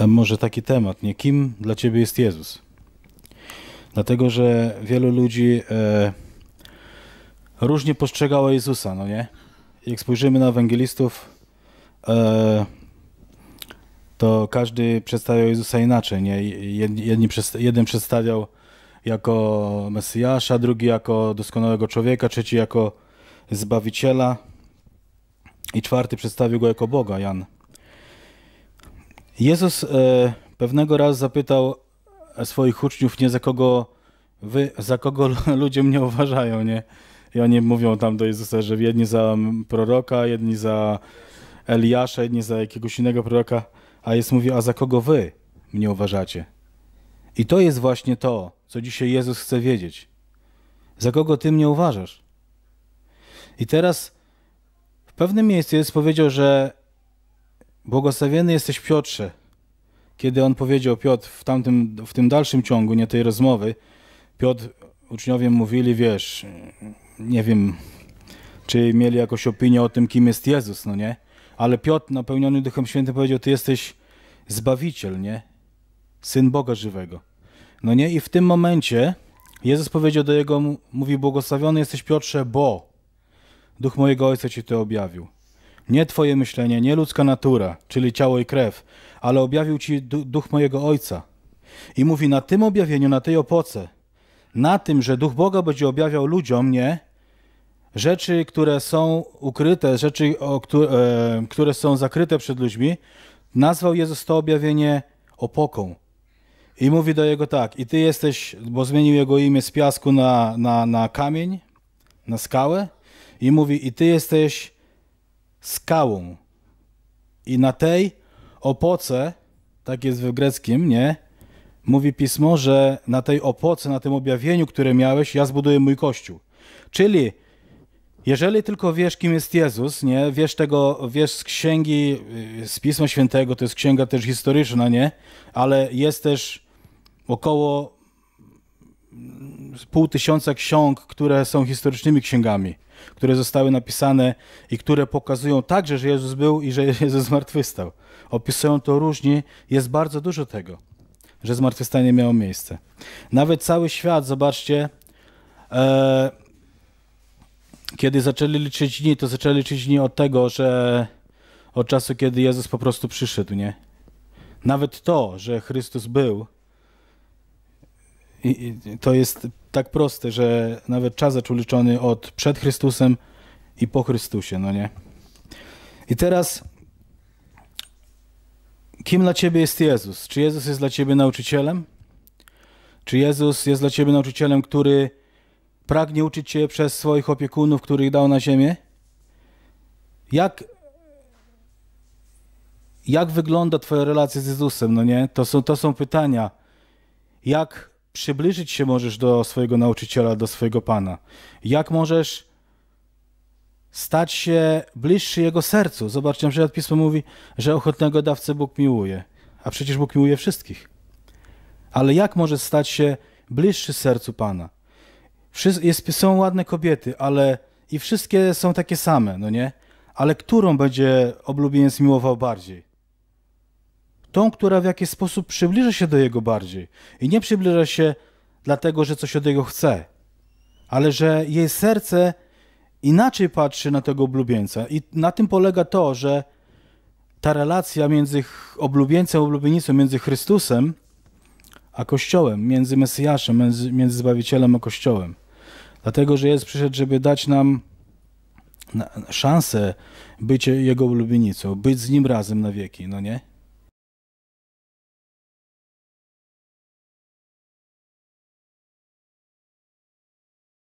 E, może taki temat, nie? Kim dla ciebie jest Jezus? Dlatego, że wielu ludzi e, różnie postrzegało Jezusa, no nie? Jak spojrzymy na ewangelistów, e, to każdy przedstawiał Jezusa inaczej, nie? Jedni, jeden przedstawiał jako Mesjasza, drugi jako doskonałego człowieka, trzeci jako Zbawiciela i czwarty przedstawił go jako Boga, Jan. Jezus e, pewnego razu zapytał swoich uczniów, nie za kogo wy, za kogo ludzie mnie uważają, nie? I oni mówią tam do Jezusa, że jedni za proroka, jedni za Eliasza, jedni za jakiegoś innego proroka, a Jezus mówi, a za kogo wy mnie uważacie? I to jest właśnie to, co dzisiaj Jezus chce wiedzieć. Za kogo ty mnie uważasz? I teraz w pewnym miejscu Jezus powiedział, że Błogosławiony jesteś Piotrze. Kiedy on powiedział Piotr w, tamtym, w tym dalszym ciągu, nie tej rozmowy, Piotr, uczniowie mówili, wiesz, nie wiem, czy mieli jakąś opinię o tym, kim jest Jezus, no nie? Ale Piotr, napełniony Duchem Świętym, powiedział, ty jesteś Zbawiciel, nie? Syn Boga żywego. No nie? I w tym momencie Jezus powiedział do jego, mówi, błogosławiony jesteś Piotrze, bo Duch mojego Ojca ci to objawił. Nie twoje myślenie, nie ludzka natura, czyli ciało i krew, ale objawił ci duch mojego Ojca. I mówi na tym objawieniu, na tej opoce, na tym, że duch Boga będzie objawiał ludziom, nie, rzeczy, które są ukryte, rzeczy, o, które, e, które są zakryte przed ludźmi, nazwał Jezus to objawienie opoką. I mówi do jego tak, i ty jesteś, bo zmienił jego imię z piasku na, na, na kamień, na skałę, i mówi, i ty jesteś skałą. I na tej opoce, tak jest w greckim, nie? Mówi pismo, że na tej opoce, na tym objawieniu, które miałeś, ja zbuduję mój kościół. Czyli jeżeli tylko wiesz, kim jest Jezus, nie? Wiesz tego, wiesz z księgi, z Pisma Świętego, to jest księga też historyczna, nie? Ale jest też około pół tysiąca ksiąg, które są historycznymi księgami które zostały napisane i które pokazują także, że Jezus był i że Jezus zmartwychwstał. Opisują to różnie, jest bardzo dużo tego, że zmartwychwstanie miało miejsce. Nawet cały świat, zobaczcie, e, kiedy zaczęli liczyć dni, to zaczęli liczyć dni od tego, że od czasu, kiedy Jezus po prostu przyszedł, nie? Nawet to, że Chrystus był, i, i, to jest tak proste, że nawet czas zaczął liczony od przed Chrystusem i po Chrystusie, no nie? I teraz, kim dla ciebie jest Jezus? Czy Jezus jest dla ciebie nauczycielem? Czy Jezus jest dla ciebie nauczycielem, który pragnie uczyć cię przez swoich opiekunów, których dał na ziemię? Jak, jak wygląda twoja relacja z Jezusem, no nie? To są, to są pytania. Jak przybliżyć się możesz do swojego nauczyciela, do swojego Pana? Jak możesz stać się bliższy Jego sercu? Zobaczcie, na przykład Pismo mówi, że ochotnego dawcę Bóg miłuje, a przecież Bóg miłuje wszystkich. Ale jak możesz stać się bliższy sercu Pana? Jest, są ładne kobiety, ale i wszystkie są takie same, no nie? Ale którą będzie oblubieńc miłował bardziej? tą, która w jakiś sposób przybliża się do Jego bardziej. I nie przybliża się dlatego, że coś od Jego chce, ale że jej serce inaczej patrzy na tego oblubieńca. I na tym polega to, że ta relacja między oblubieńcem a oblubienicą, między Chrystusem a Kościołem, między Mesjaszem, między, między Zbawicielem a Kościołem. Dlatego, że Jezus przyszedł, żeby dać nam szansę być Jego ulubienicą, być z Nim razem na wieki, no nie?